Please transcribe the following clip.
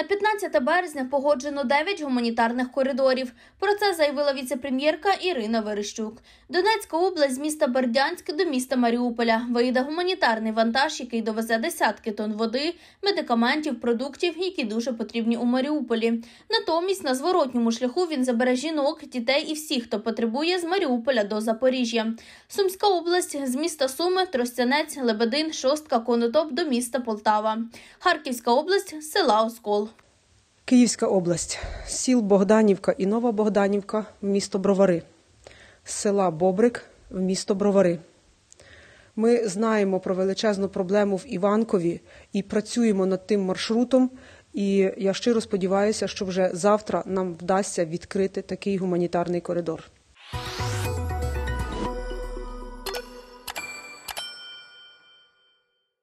На 15 березня погоджено 9 гуманітарних коридорів. Про це заявила віце-прем'єрка Ірина Верещук. Донецька область з міста Бердянськ до міста Маріуполя виїде гуманітарний вантаж, який довезе десятки тонн води, медикаментів, продуктів, які дуже потрібні у Маріуполі. Натомість на зворотньому шляху він забере жінок, дітей і всіх, хто потребує з Маріуполя до Запоріжжя. Сумська область з міста Суми, Тростянець, Лебедин, Шостка, Конотоп до міста Полтава. Харківська область села Оскол. Київська область, сіл Богданівка і Нова Богданівка в місто Бровари, села Бобрик в місто Бровари. Ми знаємо про величезну проблему в Іванкові і працюємо над тим маршрутом. І я щиро сподіваюся, що вже завтра нам вдасться відкрити такий гуманітарний коридор.